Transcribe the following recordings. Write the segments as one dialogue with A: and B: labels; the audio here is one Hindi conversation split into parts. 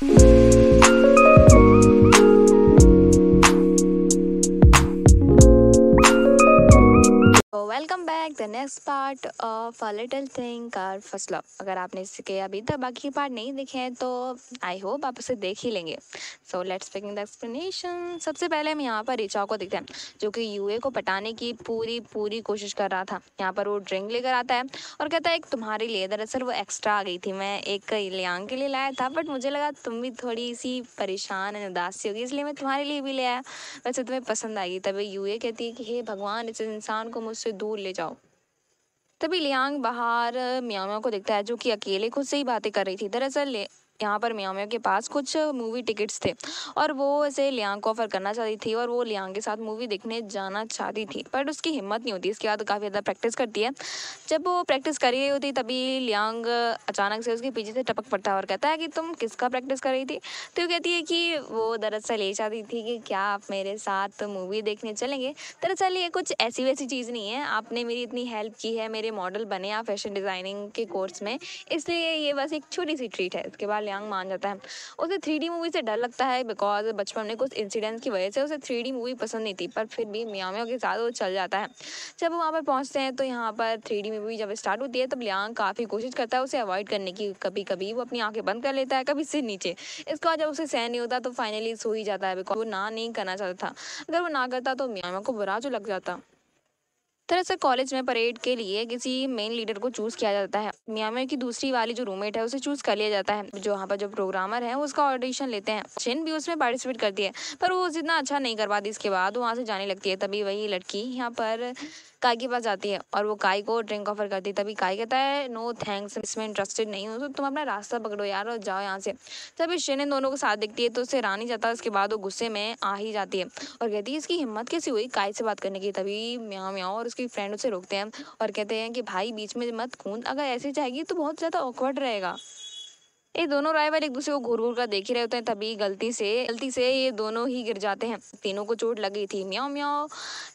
A: Thank you. The next part of a little thing called first love अगर आपने इसके अभी तक बाकी पार्ट नहीं देखे हैं तो आई होप आप उसे देख ही लेंगे so let's picking the explanation सबसे पहले हम यहाँ पर रिचा को देखते हैं जो कि यूए को पटाने की पूरी पूरी कोशिश कर रहा था यहाँ पर वो ड्रिंक लेकर आता है और कहता है एक तुम्हारे लिए दरअसल वो एक्स्ट्रा आ गई थी मैं एक लियांग के लिए लाया था बट मुझे लगा तुम भी थोड़ी सी परेशान एंड उदासी होगी इसलिए मैं तुम्हारे लिए भी ले आया वैसे तुम्हें पसंद आएगी तभी यूए कहती है कि हे भगवान इस इंसान को मुझसे दूर ले जाओ तभी लियांग बाहर म्यामा को देखता है जो कि अकेले खुद से ही बातें कर रही थी दरअसल यहाँ पर मियाँ मियाँ के पास कुछ मूवी टिकट्स थे और वो इसे लियांग को ऑफर करना चाहती थी और वो लियांग के साथ मूवी देखने जाना चाहती थी बट उसकी हिम्मत नहीं होती इसके बाद काफ़ी ज़्यादा प्रैक्टिस करती है जब वो प्रैक्टिस कर रही होती तभी लियांग अचानक से उसके पीछे से टपक पड़ता है और कहता है कि तुम किसका प्रैक्टिस कर रही थी तो कहती है कि वो दरअसल ये चाहती थी कि क्या आप मेरे साथ मूवी देखने चलेंगे दरअसल ये कुछ ऐसी वैसी चीज़ नहीं है आपने मेरी इतनी हेल्प की है मेरे मॉडल बने आप फैशन डिज़ाइनिंग के कोर्स में इसलिए ये बस एक छोटी सी ट्रीट है इसके बाद लियांग मान जाता है उसे थ्री मूवी से डर लगता है बिकॉज बचपन में कुछ इंसिडेंट्स की वजह से उसे थ्री मूवी पसंद नहीं थी पर फिर भी मियामियों के साथ वो चल जाता है जब वहाँ पर पहुँचते हैं तो यहाँ पर थ्री मूवी जब स्टार्ट होती है तब लियांग काफ़ी कोशिश करता है उसे अवॉइड करने की कभी कभी वो अपनी आँखें बंद कर लेता है कभी सिर नीचे इसके बाद जब उसे सह नहीं होता तो फाइनली सो ही जाता है बिकॉज वो ना नहीं करना चाहता था अगर वो ना करता तो मियामा को बुरा जो लग जाता तरह से कॉलेज में परेड के लिए किसी मेन लीडर को चूज़ किया जाता है म्यांमार की दूसरी वाली जो रूममेट है उसे चूज़ कर लिया जाता है जो वहाँ पर जो प्रोग्रामर है उसका ऑडिशन लेते हैं चिन भी उसमें पार्टिसिपेट करती है पर वो जितना अच्छा नहीं कर पाती इसके बाद वहाँ से जाने लगती है तभी वही लड़की यहाँ पर काई के पास जाती है और वो काई को ड्रिंक ऑफर करती है तभी काई कहता है नो थैंक्स इसमें इंटरेस्टेड नहीं हो तो तुम अपना रास्ता पकड़ो यार और जाओ यहाँ से तभी शेन इन दोनों को साथ देखती है तो उससे रानी जाता है उसके बाद वो गुस्से में आ ही जाती है और कहती है इसकी हिम्मत कैसी हुई काय से बात करने की तभी म्या म्याओ और उसकी फ्रेंड उसे रोकते हैं और कहते हैं कि भाई बीच में मत कूद अगर ऐसे जाएगी तो बहुत ज़्यादा ऑकवर्ड रहेगा ये दोनों रायवल एक दूसरे को घूर घूर कर देख ही रहे होते हैं तभी गलती से गलती से ये दोनों ही गिर जाते हैं तीनों को चोट लगी थी म्याओ म्याओ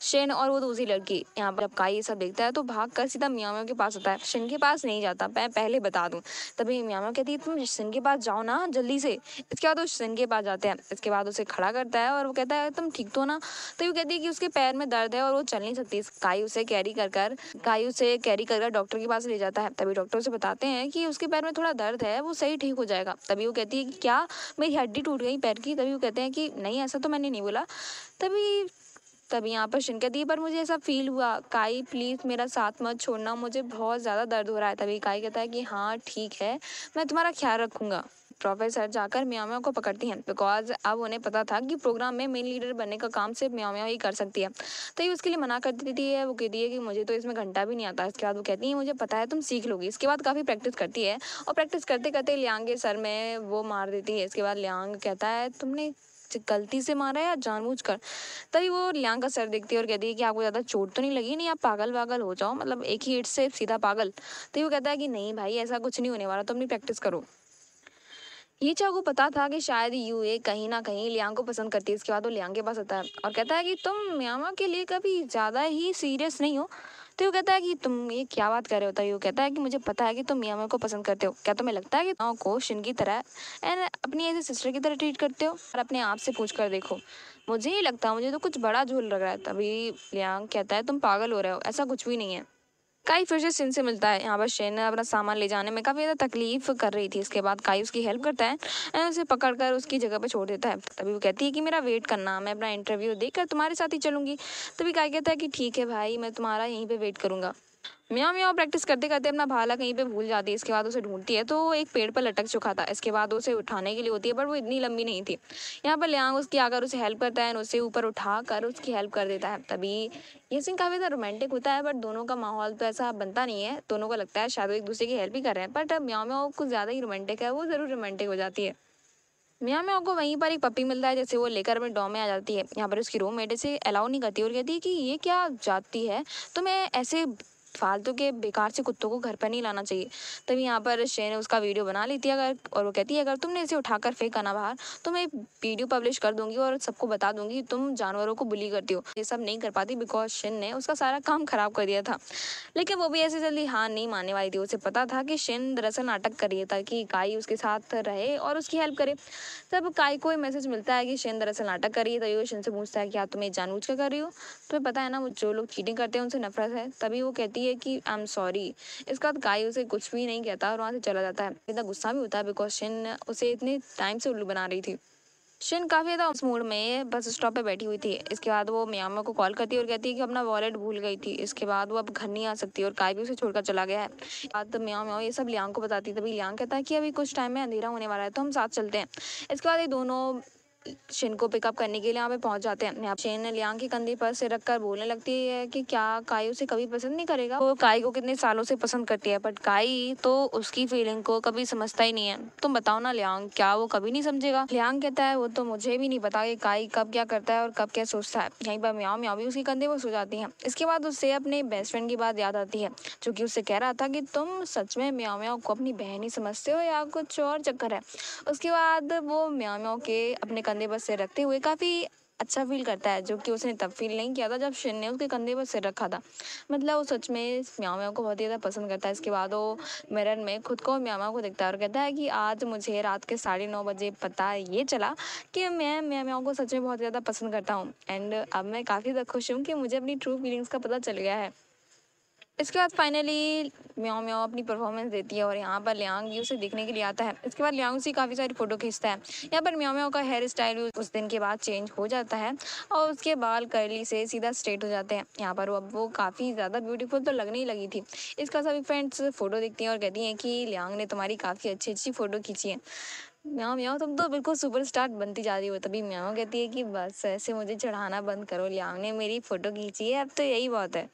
A: शेन और वो दूसरी लड़की यहाँ पर जब काई ये सब देखता है तो भाग कर सीधा म्याओ म्याओ के पास होता है शेन के पास नहीं जाता मैं पहले बता दूँ तभी म्याओ म्याओ कहती है तुम शेन के पास जाओ ना जल्दी से इसके बाद वो शेन के पास जाते हैं इसके बाद उसे खड़ा करता है और वो कहता है तुम ठीक तो ना तो वो कहती है कि उसके पैर में दर्द है और वो चल नहीं सकती काई उसे कैरी कर कर काई उसे कैरी कर कर डॉक्टर के पास ले जाता है तभी डॉक्टर उसे बताते हैं कि उसके पैर में थोड़ा दर्द है वो सही ठीक ठीक हो जाएगा तभी वो कहती है कि क्या मेरी हड्डी टूट गई पैर की तभी वो कहते हैं कि नहीं ऐसा तो मैंने नहीं बोला तभी तभी यहाँ पर शिन कहती है पर मुझे ऐसा फील हुआ काई प्लीज़ मेरा साथ मत छोड़ना मुझे बहुत ज़्यादा दर्द हो रहा है तभी काई कहता है कि हाँ ठीक है मैं तुम्हारा ख्याल रखूँगा ड्रॉपर सर जाकर म्याओ को पकड़ती हैं बिकॉज अब उन्हें पता था कि प्रोग्राम में मेन लीडर बनने का काम सिर्फ म्याओ ही कर सकती है तो ये उसके लिए मना कर देती है वो कहती है कि मुझे तो इसमें घंटा भी नहीं आता इसके बाद वो कहती है मुझे पता है तुम सीख लोगी इसके बाद काफ़ी प्रैक्टिस करती है और प्रैक्टिस करते करते लियांग के सर में वो मार देती है इसके बाद लियांग कहता है तुमने गलती से मारा या जानबूझ कर तभी वो लियांग का सर देखती है और कहती है कि आपको ज़्यादा चोट तो नहीं लगी नहीं आप पागल वागल हो जाओ मतलब एक ही एट से सीधा पागल तो वो कहता है कि नहीं भाई ऐसा कुछ नहीं होने वाला तो अपनी प्रैक्टिस करो ये को पता था कि शायद यू ए कहीं ना कहीं लियांग को पसंद करती है इसके बाद वो लियांग के पास आता है और कहता है कि तुम म्यामा के लिए कभी ज़्यादा ही सीरियस नहीं हो तो यू कहता है कि तुम ये क्या बात कर रहे होता है यू कहता है कि मुझे पता है कि तुम म्यामा को पसंद करते हो क्या तुम्हें लगता है कि तुम को शिन की तरह एंड अपनी ऐसे सिस्टर की तरह ट्रीट करते हो और अपने आप से पूछ कर देखो मुझे ही लगता है मुझे तो कुछ बड़ा झूल लग रहा है तभी लियांग कहता है तुम पागल हो रहे हो ऐसा कुछ भी नहीं है काई फिर से सिन से मिलता है यहाँ पर शेन अपना सामान ले जाने में काफ़ी ज़्यादा तकलीफ कर रही थी इसके बाद काई उसकी हेल्प करता है एंड उसे पकड़कर उसकी जगह पर छोड़ देता है तभी वो कहती है कि मेरा वेट करना मैं अपना इंटरव्यू देकर तुम्हारे साथ ही चलूँगी तभी काई कहता है कि ठीक है भाई मैं तुम्हारा यहीं पर वेट करूँगा मियाँ मियाँ प्रैक्टिस करते करते अपना भाला कहीं पे भूल जाती है इसके बाद उसे ढूंढती है तो एक पेड़ पर लटक चुका था इसके बाद उसे उठाने के लिए होती है बट वो इतनी लंबी नहीं थी यहाँ पर लियांग उसकी आकर उसे हेल्प करता है और उसे ऊपर उठा कर उसकी हेल्प कर देता है तभी ये सीन काफ़ी ज़्यादा रोमांटिक होता है बट दोनों का माहौल तो ऐसा बनता नहीं है दोनों को लगता है शायद एक दूसरे की हेल्प ही कर रहे हैं बट म्याँ म्याँ कुछ ज़्यादा ही रोमांटिक है वो ज़रूर रोमांटिक हो जाती है मियाँ म्याँ को वहीं पर एक पप्पी मिलता है जैसे वो लेकर अपने डॉम में आ जाती है यहाँ पर उसकी रूममेट इसे अलाउ नहीं करती और कहती है कि ये क्या जाती है तो मैं ऐसे फालतू के बेकार से कुत्तों को घर पर नहीं लाना चाहिए तभी यहाँ पर शेर ने उसका वीडियो बना ली थी अगर और वो कहती है अगर तुमने इसे उठाकर फेंक आना बाहर तो मैं वीडियो पब्लिश कर दूंगी और सबको बता दूंगी तुम जानवरों को बुली करती हो ये सब नहीं कर पाती बिकॉज शेन ने उसका सारा काम खराब कर दिया था लेकिन वो भी ऐसे जल्दी हार नहीं मानने वाली थी उसे पता था कि शेन दरअसल नाटक कर रही था कि काई उसके साथ रहे और उसकी हेल्प करे तब काई को मैसेज मिलता है कि शेन दरअसल नाटक कर रही है तो शेन से पूछता है कि आप तुम्हें जानबूझ कर रही हो तुम्हें पता है ना जो लोग चीटिंग करते हैं उनसे नफरत है तभी वो कहती कहती है कि आई एम सॉरी इसके बाद गाय उसे कुछ भी नहीं कहता और वहाँ से चला जाता है इतना गुस्सा भी होता है बिकॉज शिन उसे इतने टाइम से उल्लू बना रही थी शिन काफ़ी ज़्यादा उस मूड में बस स्टॉप पे बैठी हुई थी इसके बाद वो मियामा को कॉल करती है और कहती है कि अपना वॉलेट भूल गई थी इसके बाद वो अब घर नहीं आ सकती और काय भी उसे छोड़कर चला गया है बाद तो म्याओ म्याओ ये सब लियांग को बताती है तभी लियांग कहता है कि अभी कुछ टाइम में अंधेरा होने वाला है तो हम साथ चलते हैं इसके बाद ये दोनों शिन को पिकअप करने के लिए यहाँ पे पहुंच जाते हैं यहाँ शिन लियांग के कंधे पर से रखकर बोलने लगती है कि क्या काई उसे कभी पसंद नहीं करेगा वो काई को कितने सालों से पसंद करती है बट काई तो उसकी फीलिंग को कभी समझता ही नहीं है तुम बताओ ना लियांग क्या वो कभी नहीं समझेगा लियांग कहता है वो तो मुझे भी नहीं पता कि काई कब क्या करता है और कब क्या सोचता है यहीं पर म्याओ म्याओ भी उसके कंधे पर सो जाती है इसके बाद उससे अपने बेस्ट फ्रेंड की बात याद आती है जो की उससे कह रहा था की तुम सच में म्याओ म्याओ को अपनी बहन ही समझते हो या कुछ और चक्कर है उसके बाद वो म्याओ म्याओ के अपने कंधे पर सिर रखते हुए काफ़ी अच्छा फील करता है जो कि उसने तब फील नहीं किया था जब शिन ने उसके कंधे पर सिर रखा था मतलब वो सच में म्याओ म्याओ को बहुत ही ज़्यादा पसंद करता है इसके बाद वो मिरर में खुद को म्याओ म्याओ को देखता है और कहता है कि आज मुझे रात के साढ़े नौ बजे पता ये चला कि मैं म्या म्याओ को सच में बहुत ज़्यादा पसंद करता हूँ एंड अब मैं काफ़ी ज़्यादा खुश हूँ कि मुझे अपनी ट्रू फीलिंग्स का पता चल गया है इसके बाद फाइनली म्याओ म्याओ अपनी परफॉर्मेंस देती है और यहाँ पर लियांग भी उसे देखने के लिए आता है इसके बाद लियांग उसी काफ़ी सारी फ़ोटो खींचता है यहाँ पर म्याओ म्याओ का हेयर स्टाइल उस दिन के बाद चेंज हो जाता है और उसके बाल कर्ली से सीधा स्ट्रेट हो जाते हैं यहाँ पर अब वो काफ़ी ज़्यादा ब्यूटीफुल तो लगने ही लगी थी इसका सभी फ्रेंड्स फ़ोटो देखती हैं और कहती हैं कि लियांग ने तुम्हारी काफ़ी अच्छी अच्छी फ़ोटो खींची है म्याओ म्याओ तुम तो बिल्कुल सुपरस्टार बनती जा रही हो तभी म्याओ कहती है कि बस ऐसे मुझे चढ़ाना बंद करो लियांग ने मेरी फ़ोटो खींची है अब तो यही बहुत है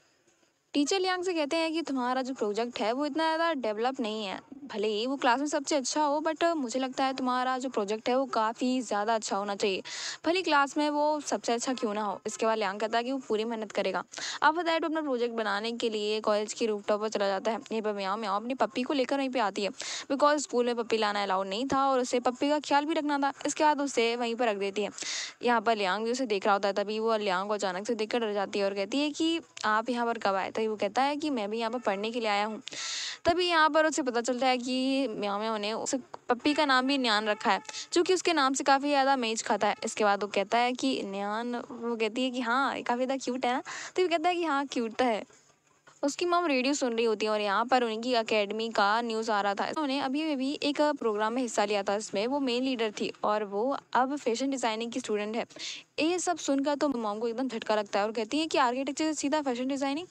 A: टीचर लियांग से कहते हैं कि तुम्हारा जो प्रोजेक्ट है वो इतना ज़्यादा डेवलप नहीं है भले ही वो क्लास में सबसे अच्छा हो बट मुझे लगता है तुम्हारा जो प्रोजेक्ट है वो काफ़ी ज़्यादा अच्छा होना चाहिए भले क्लास में वो सबसे अच्छा क्यों ना हो इसके बाद लियांग कहता है कि वो पूरी मेहनत करेगा अब बताए तो अपना प्रोजेक्ट बनाने के लिए कॉलेज की टॉप पर चला जाता है यहीं पर म्याओ म्याओ अपनी पप्पी को लेकर वहीं पर आती है बिकॉज स्कूल में पप्पी लाना अलाउड नहीं था और उसे पप्पी का ख्याल भी रखना था इसके बाद उसे वहीं पर रख देती है यहाँ पर लियांग भी उसे देख रहा होता है तभी वो लियांग को अचानक से देखकर डर जाती है और कहती है कि आप यहाँ पर कब आए तभी वो कहता है कि मैं भी यहाँ पर पढ़ने के लिए आया हूँ तभी यहाँ पर उसे पता चलता है कि म्याम्याओ ने उस पप्पी का नाम भी न्यान रखा है चूँकि उसके नाम से काफ़ी ज़्यादा मेज खाता है इसके बाद वो कहता है कि न्यान वो कहती है कि हाँ काफ़ी ज़्यादा क्यूट है ना तो वो कहता है कि हाँ क्यूट है उसकी मॉम रेडियो सुन रही होती है और यहाँ पर उनकी अकेडमी का न्यूज़ आ रहा था उन्होंने अभी अभी एक प्रोग्राम में हिस्सा लिया था इसमें वो मेन लीडर थी और वो अब फैशन डिज़ाइनिंग की स्टूडेंट है ये सब सुनकर तो मॉम को एकदम झटका लगता है और कहती है कि आर्किटेक्चर सीधा fashion designing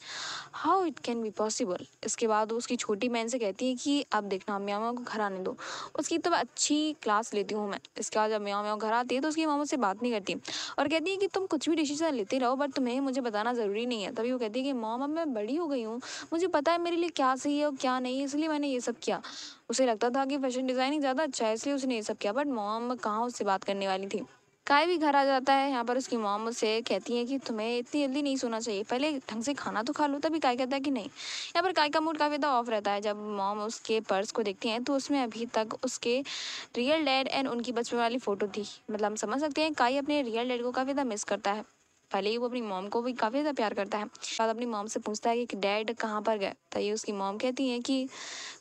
A: how it can be possible इसके बाद उसकी छोटी बहन से कहती है कि अब देखना मियाँ मियाँ को घर आने दो उसकी तब अच्छी क्लास लेती हूँ मैं इसके बाद जब मियाँ मियाँ घर आती है तो उसकी मामा से बात नहीं करती और कहती है कि तुम कुछ भी डिसीजन लेते रहो बट तुम्हें मुझे बताना ज़रूरी नहीं है तभी वो कहती है कि मॉम अब मैं बड़ी हो गई गई हूँ मुझे पता है मेरे लिए क्या सही है और क्या नहीं है इसलिए मैंने ये सब किया उसे लगता था कि फैशन डिज़ाइनिंग ज़्यादा अच्छा है इसलिए उसने ये सब किया बट मोम कहाँ उससे बात करने वाली थी काय भी घर आ जाता है यहाँ पर उसकी मॉम उससे कहती है कि तुम्हें इतनी जल्दी नहीं सोना चाहिए पहले ढंग से खाना तो खा लो तभी काय कहता है कि नहीं यहाँ पर काय का मूड काफ़ी ज़्यादा ऑफ रहता है जब मॉम उसके पर्स को देखती हैं तो उसमें अभी तक उसके रियल डैड एंड उनकी बचपन वाली फ़ोटो थी मतलब हम समझ सकते हैं काय अपने रियल डैड को काफ़ी ज़्यादा मिस करता है पहले ही वो अपनी मॉम को भी काफ़ी ज़्यादा प्यार करता है बाद अपनी मॉम से पूछता है कि डैड कहाँ पर गए तो ये उसकी मॉम कहती है कि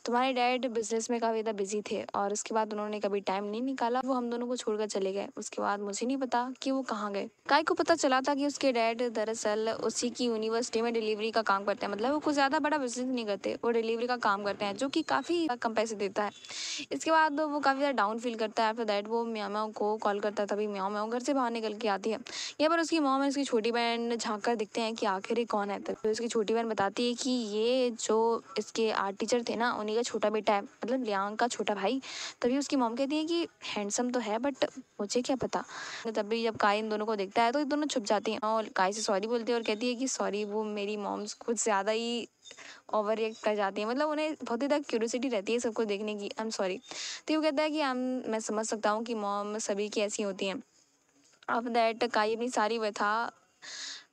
A: तुम्हारे डैड बिजनेस में काफ़ी ज़्यादा बिजी थे और उसके बाद उन्होंने कभी टाइम नहीं निकाला वो हम दोनों को छोड़कर चले गए उसके बाद मुझे नहीं पता कि वो कहाँ गए काय को पता चला था कि उसके डैड दरअसल उसी की यूनिवर्सिटी में डिलीवरी का काम करते हैं मतलब वो कुछ ज़्यादा बड़ा बिजनेस नहीं करते वो डिलीवरी का काम करते हैं जो कि काफ़ी कम पैसे देता है इसके बाद वो काफ़ी ज़्यादा डाउन फील करता है आफ्टर दैट वो म्यामा को कॉल करता है तभी म्यामा घर से बाहर निकल के आती है यहाँ पर उसकी मॉम उसकी छोटी बहन झाँक कर देखते हैं कि आखिर ये कौन है तो उसकी छोटी बहन बताती है कि ये जो इसके आर्ट टीचर थे ना उन्हीं का छोटा बेटा है मतलब लियांग का छोटा भाई तभी उसकी मॉम कहती है कि हैंडसम तो है बट मुझे क्या पता तभी जब काय इन दोनों को देखता है तो ये दोनों छुप जाती हैं और काय से सॉरी बोलती है और कहती है कि सॉरी वो मेरी मॉम्स कुछ ज़्यादा ही ओवर रिएक्ट कर जाती है मतलब उन्हें बहुत ही ज़्यादा क्यूरोसिटी रहती है सबको देखने की आई एम सॉरी तो वो कहता है कि आम मैं समझ सकता हूँ कि मॉम सभी की ऐसी होती हैं अब दैट काई अपनी सारी था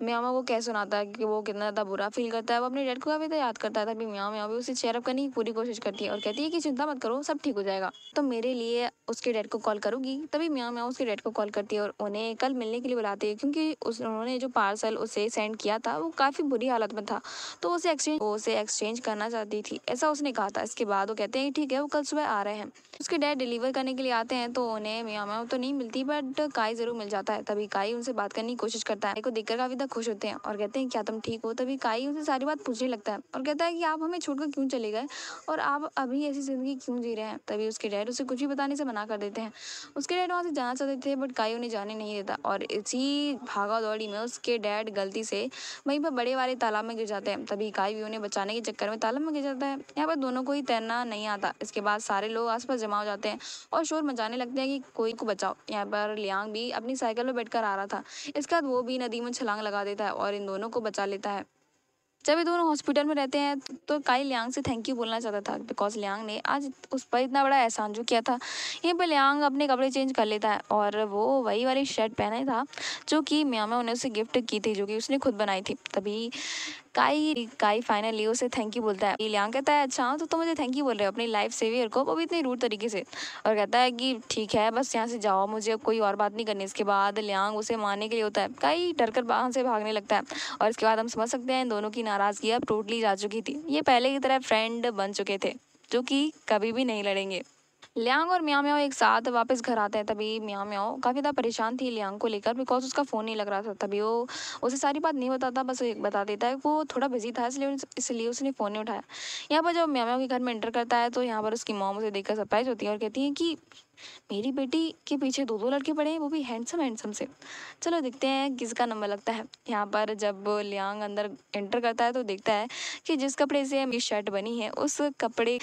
A: म्यामा को कैसे सुनाता है कि वो कितना ज़्यादा बुरा फील करता है वो अपने डैड को काफ़ी ज़्यादा तो याद करता है तभी म्याँ म्याँ भी उसे चेयरअप करने की पूरी कोशिश करती है और कहती है कि चिंता मत करो सब ठीक हो जाएगा तो मेरे लिए उसके डैड को कॉल करूँगी तभी म्याँ म्याँ उसके डैड को कॉल करती है और उन्हें कल मिलने के लिए बुलाती है क्योंकि उस उन्होंने जो पार्सल उसे सेंड किया था वो काफ़ी बुरी हालत में था तो उसे एक्सचेंज वो उसे एक्सचेंज करना चाहती थी ऐसा उसने कहा था इसके बाद वो कहते हैं ठीक है वो कल सुबह आ रहे हैं उसके डैड डिलीवर करने के लिए आते हैं तो उन्हें म्याँ म्याँ तो नहीं मिलती बट काई ज़रूर मिल जाता है तभी काई उनसे बात करने की कोशिश करता है देखकर काफ़ी ज़्यादा खुश होते हैं और कहते हैं क्या तुम ठीक हो तभी काई उसे सारी बात पूछने लगता है और कहता है कि आप हमें छोड़कर क्यों चले गए और आप अभी ऐसी ज़िंदगी क्यों जी रहे हैं तभी उसके डैड उसे कुछ भी बताने से मना कर देते हैं उसके डैड वहाँ से जाना चाहते थे बट काई उन्हें जाने नहीं देता और इसी भागा दौड़ी में उसके डैड गलती से वहीं पर बड़े वाले तालाब में गिर जाते हैं तभी काई भी उन्हें बचाने के चक्कर में तालाब में गिर जाता है यहाँ पर दोनों को ही तैरना नहीं आता इसके बाद सारे लोग आसपास जमा हो जाते हैं और शोर मचाने लगते हैं कि कोई को बचाओ यहाँ पर लियांग भी अपनी साइकिल में बैठकर आ रहा था इसके बाद वो भी नदी में छलांग लगा लगा देता है और इन दोनों को बचा लेता है जब ये दोनों हॉस्पिटल में रहते हैं तो काई लियांग से थैंक यू बोलना चाहता था बिकॉज लियांग ने आज उस पर इतना बड़ा एहसान जो किया था यहीं पर लियांग अपने कपड़े चेंज कर लेता है और वो वही वाली शर्ट पहने था जो कि म्यामा ने उसे गिफ्ट की थी जो कि उसने खुद बनाई थी तभी काई काई फाइनली उसे थैंक यू बोलता है लियांग कहता है अच्छा तो तुम तो मुझे थैंक यू बोल रहे हो अपनी लाइफ सेवियर को वो भी इतनी रूट तरीके से और कहता है कि ठीक है बस यहाँ से जाओ मुझे कोई और बात नहीं करनी इसके बाद लियांग उसे मारने के लिए होता है काई डर कर वहाँ से भागने लगता है और इसके बाद हम समझ सकते हैं इन दोनों की नाराज़गी अब टोटली जा चुकी थी ये पहले की तरह फ्रेंड बन चुके थे जो कि कभी भी नहीं लड़ेंगे लियांग और म्या म्याओ एक साथ वापस घर आते हैं तभी म्या म्याओ काफ़ी ज़्यादा परेशान थी लियांग को लेकर बिकॉज उसका फ़ोन नहीं लग रहा था तभी वो उसे सारी बात नहीं बताता बस बता देता है वो थोड़ा बिजी था इसलिए इसलिए उसने फ़ोन नहीं उठाया यहाँ पर जब म्या म्याओ के घर में एंटर करता है तो यहाँ पर उसकी मॉम उसे देखकर सरप्राइज होती है और कहती है कि मेरी बेटी के पीछे दो दो लड़के पड़े हैं वो भी हैंडसम हैंडसम से चलो देखते हैं किसका नंबर लगता है यहाँ पर जब लियांग अंदर एंटर करता है तो देखता है कि जिस कपड़े से ये शर्ट बनी है उस कपड़े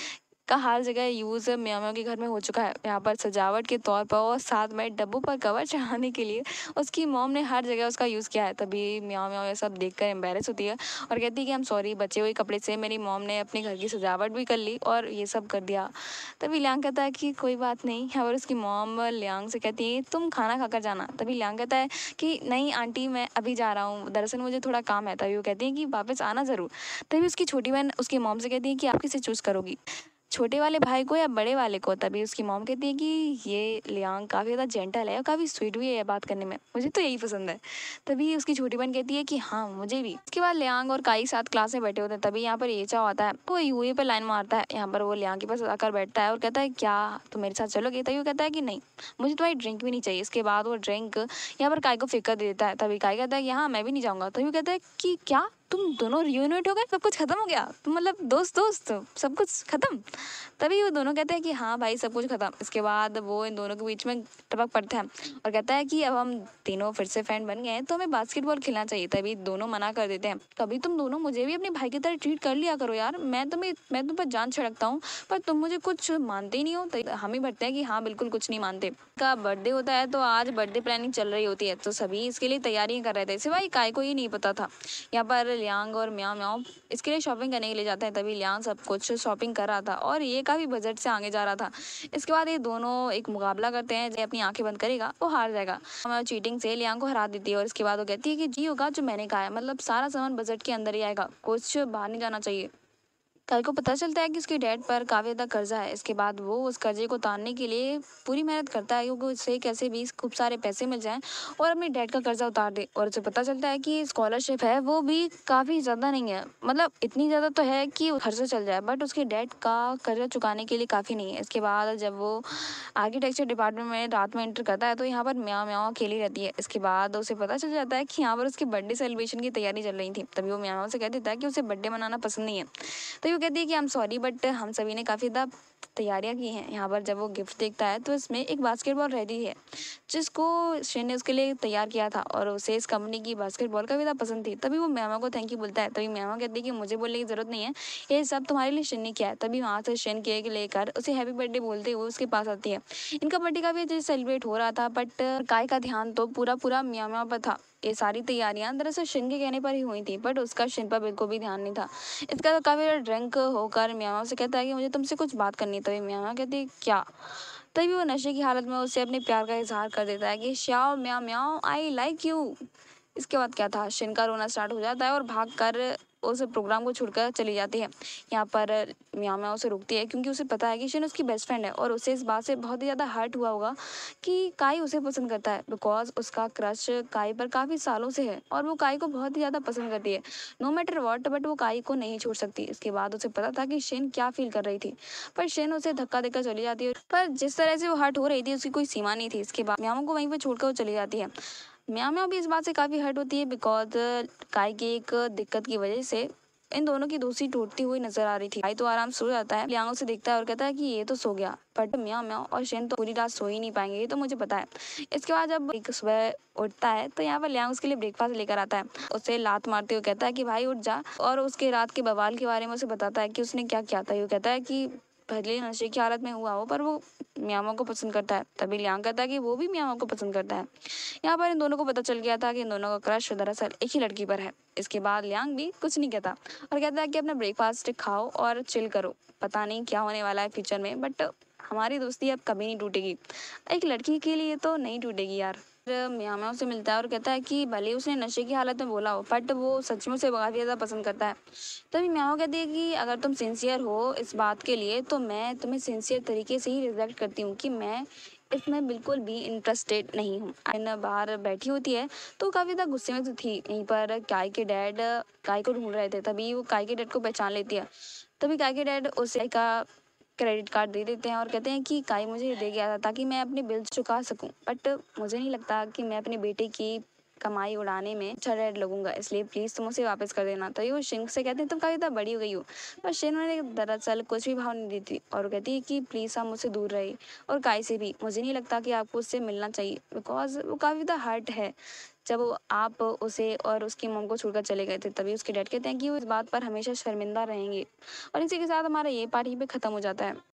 A: का हर जगह यूज़ मियाँ के घर में हो चुका है यहाँ पर सजावट के तौर पर और साथ में डब्बों पर कवर चढ़ाने के लिए उसकी मोम ने हर जगह उसका यूज़ किया है तभी मियाँ मियाँ ये सब देख कर एम्बेरस होती है और कहती है कि हम सॉरी बचे हुए कपड़े से मेरी मोम ने अपने घर की सजावट भी कर ली और ये सब कर दिया तभी लियांग कहता है कि कोई बात नहीं और उसकी मोम लियांग से कहती है तुम खाना खाकर जाना तभी लियांग कहता है कि नहीं आंटी मैं अभी जा रहा हूँ दरअसल मुझे थोड़ा काम है तभी वो कहती है कि वापस आना ज़रूर तभी उसकी छोटी बहन उसकी मोम से कहती है कि आप किसे चूज़ करोगी छोटे वाले भाई को या बड़े वाले को तभी उसकी मॉम कहती है कि ये लियांग काफ़ी ज़्यादा जेंटल है और काफ़ी स्वीट भी है बात करने में मुझे तो यही पसंद है तभी उसकी छोटी बहन कहती है कि हाँ मुझे भी उसके बाद लियांग और काई साथ क्लास में बैठे होते हैं तभी यहाँ पर ये चाव होता है वो यूए पर लाइन मारता है यहाँ पर वो लियांग के पास आकर बैठता है और कहता है क्या तुम मेरे साथ चलोगे तभी वो कहता है कि नहीं मुझे तुम्हारी ड्रिंक भी नहीं चाहिए इसके बाद वो ड्रिंक यहाँ पर काई को फेंका दे देता है तभी काई कहता है कि हाँ मैं भी नहीं जाऊँगा तभी कहता है कि क्या तुम दोनों रीयूनाइट हो गए सब कुछ ख़त्म हो गया तुम मतलब दोस्त दोस्त सब कुछ ख़त्म तभी वो दोनों कहते हैं कि हाँ भाई सब कुछ ख़त्म इसके बाद वो इन दोनों के बीच में टपक पड़ता है और कहता है कि अब हम तीनों फिर से फ्रेंड बन गए हैं तो हमें बास्केटबॉल खेलना चाहिए तभी दोनों मना कर देते हैं कभी तुम दोनों मुझे भी अपने भाई की तरह ट्रीट कर लिया करो यार मैं तुम्हें मैं तुम पर जान छिड़कता हूँ पर तुम मुझे कुछ मानते ही नहीं हो तो हम ही बढ़ते हैं कि हाँ बिल्कुल कुछ नहीं मानते का बर्थडे होता है तो आज बर्थडे प्लानिंग चल रही होती है तो सभी इसके लिए तैयारी कर रहे थे सिवाय काय को ही नहीं पता था यहाँ पर लियांग और म्याओ म्याओ इसके लिए शॉपिंग करने के लिए जाता है तभी लियांग सब कुछ शॉपिंग कर रहा था और ये काफ़ी बजट से आगे जा रहा था इसके बाद ये दोनों एक मुकाबला करते हैं जो अपनी आंखें बंद करेगा वो हार जाएगा हमारा चीटिंग से लियांग को हरा देती है और इसके बाद वो कहती है कि जी होगा जो मैंने कहा है मतलब सारा सामान बजट के अंदर ही आएगा कुछ बाहर नहीं जाना चाहिए कल को पता चलता है कि उसके डैड पर काफ़ी ज़्यादा कर्जा है इसके बाद वो उस कर्जे को उतारने के लिए पूरी मेहनत करता है क्योंकि उससे कैसे भी खूब सारे पैसे मिल जाएं और अपने डैड का कर्जा उतार दे और उसे पता चलता है कि स्कॉलरशिप है वो भी काफ़ी ज़्यादा नहीं है मतलब इतनी ज़्यादा तो है कि खर्चा चल जाए बट उसके डैड का कर्जा चुकाने के लिए काफ़ी नहीं है इसके बाद जब वो आर्किटेक्चर डिपार्टमेंट में रात में एंटर करता है तो यहाँ पर म्याँ म्याँ अकेली रहती है इसके बाद उसे पता चल जाता है कि यहाँ पर उसकी बर्थडे सेलिब्रेशन की तैयारी चल रही थी तभी वो म्याँ से कह देता है कि उसे बर्थडे मनाना पसंद नहीं है तो यू कहती है कि आई एम सॉरी बट हम सभी ने काफ़ी ज़्यादा तैयारियां की हैं यहाँ पर जब वो गिफ्ट देखता है तो इसमें एक बास्केटबॉल रहती है जिसको शेन ने उसके लिए तैयार किया था और उसे इस कंपनी की बास्केटबॉल का भी था पसंद थी तभी वो मैमा को थैंक यू बोलता है तभी मैमा कहती है कि मुझे बोलने की ज़रूरत नहीं है ये सब तुम्हारे लिए शेन ने किया है तभी वहाँ से शेन केक लेकर उसे हैप्पी बर्थडे बोलते हुए उसके पास आती है इनका बर्थडे का भी जो सेलिब्रेट हो रहा था बट काय का ध्यान तो पूरा पूरा म्यामा पर था ये सारी तैयारियां दरअसल शिन के कहने पर ही हुई थी बट उसका शिन पर बिल्कुल भी ध्यान नहीं था इसका काफ़ी ड्रंक होकर म्यामा से कहता है कि मुझे तुमसे कुछ बात करनी नहीं तभी म्या कहती है क्या तभी वो नशे की हालत में उससे अपने प्यार का इजहार कर देता है कि श्याओ म्या म्याओ आई लाइक यू इसके बाद क्या था शिनका रोना स्टार्ट हो जाता है और भाग कर उस प्रोग्राम को छोड़कर चली जाती है यहाँ पर यहाँ म्यामा उसे रुकती है क्योंकि उसे पता है कि शिन उसकी बेस्ट फ्रेंड है और उसे इस बात से बहुत ही ज़्यादा हर्ट हुआ होगा कि काई उसे पसंद करता है बिकॉज उसका क्रश काई पर काफ़ी सालों से है और वो काई को बहुत ही ज़्यादा पसंद करती है नो मैटर वॉट बट वो काई को नहीं छोड़ सकती इसके बाद उसे पता था कि शिन क्या फील कर रही थी पर शिन उसे धक्का देकर चली जाती है पर जिस तरह से वो हर्ट हो रही थी उसकी कोई सीमा नहीं थी इसके बाद म्यामा को वहीं पर छोड़कर वो चली जाती है मिया मिया भी इस बात से काफ़ी हर्ट होती है बिकॉज काय की एक दिक्कत की वजह से इन दोनों की दोस्ती टूटती हुई नजर आ रही थी भाई तो आराम सो जाता है लियांग से देखता है और कहता है कि ये तो सो गया बट मिया म्याँ और शेन तो पूरी रात सो ही नहीं पाएंगे ये तो मुझे पता है इसके बाद जब एक सुबह उठता है तो यहाँ पर लियांग उसके लिए ब्रेकफास्ट लेकर आता है उसे लात मारते हुए कहता है कि भाई उठ जा और उसके रात के बवाल के बारे में उसे बताता है कि उसने क्या किया था ये कहता है कि भले नशे की हालत में हुआ हो पर वो म्यामा को पसंद करता है तभी लियांग कहता है कि वो भी म्यामा को पसंद करता है यहाँ पर इन दोनों को पता चल गया था कि इन दोनों का क्रश दरअसल एक ही लड़की पर है इसके बाद लियांग भी कुछ नहीं कहता और कहता है कि अपना ब्रेकफास्ट खाओ और चिल करो पता नहीं क्या होने वाला है फ्यूचर में बट हमारी दोस्ती अब कभी नहीं टूटेगी एक लड़की के लिए तो नहीं टूटेगी यार मियाँ मैं उसे मिलता है और कहता है कि भले उसने नशे की हालत में बोला हो बट वो सच में उसे बहुत ज़्यादा पसंद करता है तभी म्याओ कहती है कि अगर तुम सिंसियर हो इस बात के लिए तो मैं तुम्हें सिंसियर तरीके से ही रिजेक्ट करती हूँ कि मैं इसमें बिल्कुल भी इंटरेस्टेड नहीं हूँ आइन बाहर बैठी होती है तो काफ़ी ज़्यादा गुस्से में तो थी यहीं पर काय के डैड काय को ढूंढ रहे थे तभी वो काय के डैड को पहचान लेती है तभी काय के डैड उसे का क्रेडिट कार्ड दे देते हैं और कहते हैं कि काई मुझे दे गया था ताकि मैं अपने बिल्स चुका सकूं बट मुझे नहीं लगता कि मैं अपने बेटे की कमाई उड़ाने में रेड अच्छा लगूंगा इसलिए प्लीज़ तुम उसे वापस कर देना तो ये वो शिंग से कहते हैं तुम काफ़ी ज़्यादा बड़ी हो गई हो पर शेर ने दरअसल कुछ भी भाव नहीं दी थी और कहती है कि प्लीज़ हम मुझसे दूर रहे और काई से भी मुझे नहीं लगता कि आपको उससे मिलना चाहिए बिकॉज वो काफ़ी ज़्यादा हर्ट है जब आप उसे और उसकी मम को छोड़कर चले गए थे तभी उसके डैड कहते हैं कि वो इस बात पर हमेशा शर्मिंदा रहेंगे और इसी के साथ हमारा ये पार्ट यहीं पे ख़त्म हो जाता है